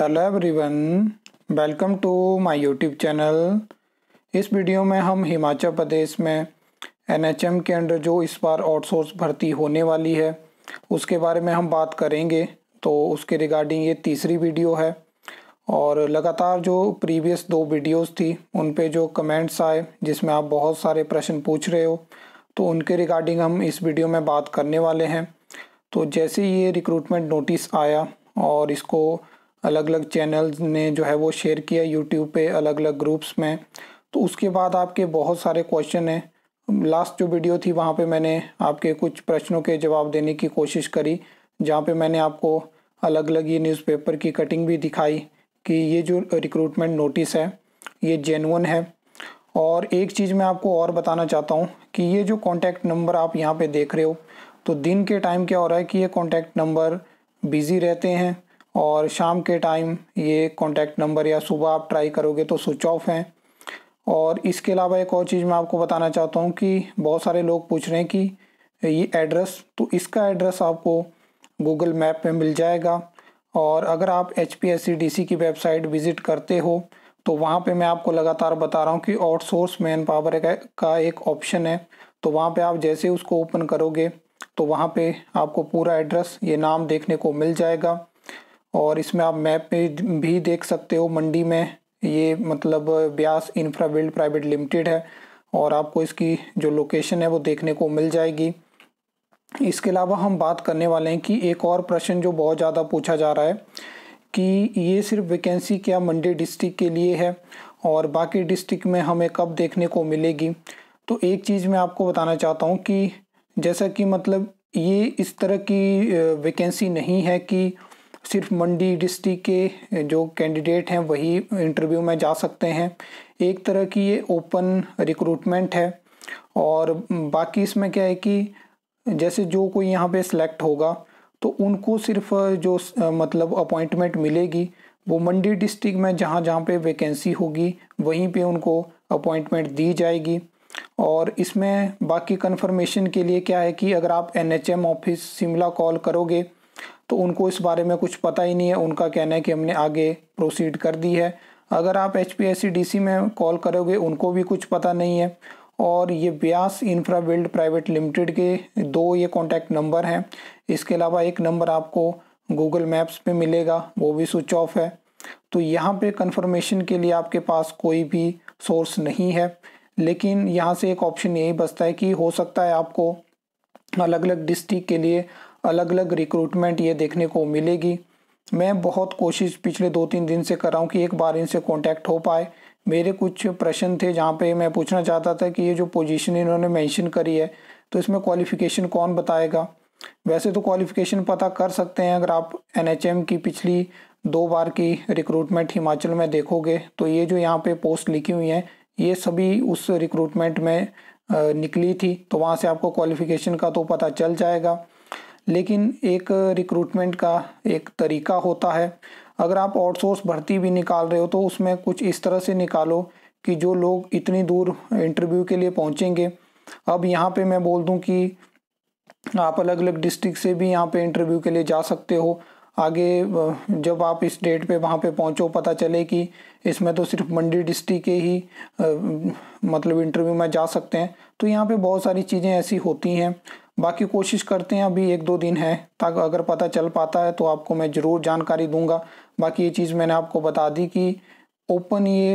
hello everyone welcome to my YouTube channel इस video में हम हिमाचल प्रदेश में एनएचएम के अंडर जो इस बार आउटसोर्स भर्ती होने वाली है उसके बारे में हम बात करेंगे तो उसके रिगार्डिंग ये तीसरी वीडियो है और लगातार जो प्रीवियस दो वीडियोस थी उन पे जो कमेंट्स आए जिसमें आप बहुत सारे प्रश्न पूछ रहे हो तो उनके रिगार्डिंग हम इस वीडियो में बात करने वाले हैं तो जैसे ये रिक्रूटमेंट नोटिस आया और इसको अलग अलग चैनल्स ने जो है वो शेयर किया यूट्यूब पे अलग अलग ग्रुप्स में तो उसके बाद आपके बहुत सारे क्वेश्चन हैं लास्ट जो वीडियो थी वहाँ पे मैंने आपके कुछ प्रश्नों के जवाब देने की कोशिश करी जहाँ पे मैंने आपको अलग अलग ये न्यूज़पेपर की कटिंग भी दिखाई कि ये जो रिक्रूटमेंट नोटिस है ये जेनवन है और एक चीज़ मैं आपको और बताना चाहता हूँ कि ये जो कॉन्टैक्ट नंबर आप यहाँ पर देख रहे हो तो दिन के टाइम क्या हो रहा है कि ये कॉन्टैक्ट नंबर बिज़ी रहते हैं और शाम के टाइम ये कॉन्टैक्ट नंबर या सुबह आप ट्राई करोगे तो स्विच ऑफ हैं और इसके अलावा एक और चीज़ मैं आपको बताना चाहता हूँ कि बहुत सारे लोग पूछ रहे हैं कि ये एड्रेस तो इसका एड्रेस आपको गूगल मैप में मिल जाएगा और अगर आप एच पी की वेबसाइट विज़िट करते हो तो वहाँ पे मैं आपको लगातार बता रहा हूँ कि आउटसोर्स मैन पावर का एक ऑप्शन है तो वहाँ पे आप जैसे उसको ओपन करोगे तो वहाँ पे आपको पूरा एड्रेस ये नाम देखने को मिल जाएगा और इसमें आप मैप में भी देख सकते हो मंडी में ये मतलब Beas infra build private limited है और आपको इसकी जो लोकेशन है वो देखने को मिल जाएगी इसके अलावा हम बात करने वाले हैं कि एक और प्रश्न जो बहुत ज़्यादा पूछा जा रहा है कि ये सिर्फ वैकेंसी क्या मंडी डिस्ट्रिक्ट के लिए है और बाकी डिस्ट्रिक्ट में हमें कब देखने को मिलेगी तो एक चीज़ मैं आपको बताना चाहता हूँ कि जैसा कि मतलब ये इस तरह की वैकेंसी नहीं है कि सिर्फ मंडी डिस्ट्रिक्ट के जो कैंडिडेट हैं वही इंटरव्यू में जा सकते हैं एक तरह की ये ओपन रिक्रूटमेंट है और बाकी इसमें क्या है कि जैसे जो कोई यहाँ पे सिलेक्ट होगा तो उनको सिर्फ जो मतलब अपॉइंटमेंट मिलेगी वो मंडी डिस्ट्रिक्ट में जहाँ जहाँ पे वैकेंसी होगी वहीं पे उनको अपॉइंटमेंट दी जाएगी और इसमें बाकी कन्फर्मेशन के लिए क्या है कि अगर आप एन ऑफिस शिमला कॉल करोगे तो उनको इस बारे में कुछ पता ही नहीं है उनका कहना है कि हमने आगे प्रोसीड कर दी है अगर आप एच पी में कॉल करोगे उनको भी कुछ पता नहीं है और ये Beas infra build private limited के दो ये कॉन्टैक्ट नंबर हैं इसके अलावा एक नंबर आपको गूगल मैप्स पे मिलेगा वो भी स्विच ऑफ है तो यहाँ पे कंफर्मेशन के लिए आपके पास कोई भी सोर्स नहीं है लेकिन यहाँ से एक ऑप्शन यही बचता है कि हो सकता है आपको अलग अलग डिस्ट्रिक्ट के लिए अलग अलग रिक्रूटमेंट ये देखने को मिलेगी मैं बहुत कोशिश पिछले दो तीन दिन से कर रहा हूँ कि एक बार इनसे कॉन्टैक्ट हो पाए मेरे कुछ प्रश्न थे जहाँ पे मैं पूछना चाहता था कि ये जो पोजीशन इन्होंने मेंशन करी है तो इसमें क्वालिफिकेशन कौन बताएगा वैसे तो क्वालिफिकेशन पता कर सकते हैं अगर आप एन की पिछली दो बार की रिक्रूटमेंट हिमाचल में देखोगे तो ये जो यहाँ पे पोस्ट लिखी हुई हैं ये सभी उस रिक्रूटमेंट में निकली थी तो वहाँ से आपको क्वालिफिकेशन का तो पता चल जाएगा लेकिन एक रिक्रूटमेंट का एक तरीका होता है अगर आप आउटसोर्स भर्ती भी निकाल रहे हो तो उसमें कुछ इस तरह से निकालो कि जो लोग इतनी दूर इंटरव्यू के लिए पहुंचेंगे अब यहाँ पे मैं बोल दूँ कि आप अलग अलग डिस्ट्रिक्ट से भी यहाँ पे इंटरव्यू के लिए जा सकते हो आगे जब आप इस डेट पे वहाँ पे पहुँचो पता चले कि इसमें तो सिर्फ मंडी डिस्ट्रिक्ट के ही मतलब इंटरव्यू में जा सकते हैं तो यहाँ पे बहुत सारी चीज़ें ऐसी होती हैं बाकी कोशिश करते हैं अभी एक दो दिन है ताकि अगर पता चल पाता है तो आपको मैं ज़रूर जानकारी दूंगा बाकी ये चीज़ मैंने आपको बता दी कि ओपन ये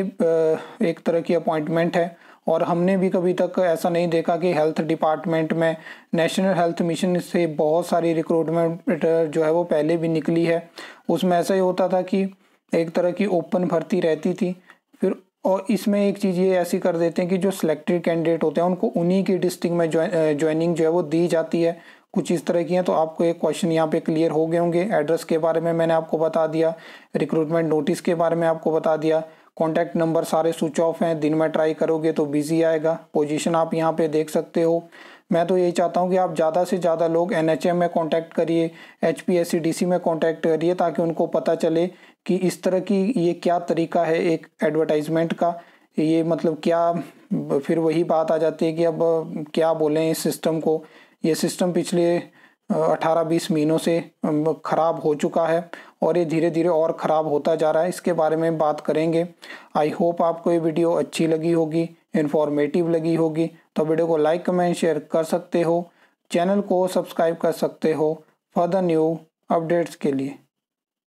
एक तरह की अपॉइंटमेंट है और हमने भी कभी तक ऐसा नहीं देखा कि हेल्थ डिपार्टमेंट में नेशनल हेल्थ मिशन से बहुत सारी रिक्रूटमेंट जो है वो पहले भी निकली है उसमें ऐसा ही होता था कि एक तरह की ओपन भर्ती रहती थी फिर और इसमें एक चीज़ ये ऐसी कर देते हैं कि जो सिलेक्टेड कैंडिडेट होते हैं उनको उन्हीं की डिस्ट्रिक्ट में ज्वाइनिंग जो है वो दी जाती है कुछ इस तरह की हैं तो आपको एक क्वेश्चन यहाँ पे क्लियर हो गए होंगे एड्रेस के बारे में मैंने आपको बता दिया रिक्रूटमेंट नोटिस के बारे में आपको बता दिया कॉन्टैक्ट नंबर सारे स्विच ऑफ हैं दिन में ट्राई करोगे तो बिजी आएगा पोजिशन आप यहाँ पर देख सकते हो मैं तो यही चाहता हूँ कि आप ज़्यादा से ज़्यादा लोग एन में कॉन्टैक्ट करिए एच पी में कॉन्टैक्ट करिए ताकि उनको पता चले कि इस तरह की ये क्या तरीका है एक एडवर्टाइजमेंट का ये मतलब क्या फिर वही बात आ जाती है कि अब क्या बोलें इस सिस्टम को ये सिस्टम पिछले 18-20 महीनों से ख़राब हो चुका है और ये धीरे धीरे और ख़राब होता जा रहा है इसके बारे में बात करेंगे आई होप आपको ये वीडियो अच्छी लगी होगी इन्फॉर्मेटिव लगी होगी तो वीडियो को लाइक कमेंट शेयर कर सकते हो चैनल को सब्सक्राइब कर सकते हो फर्दर न्यू अपडेट्स के लिए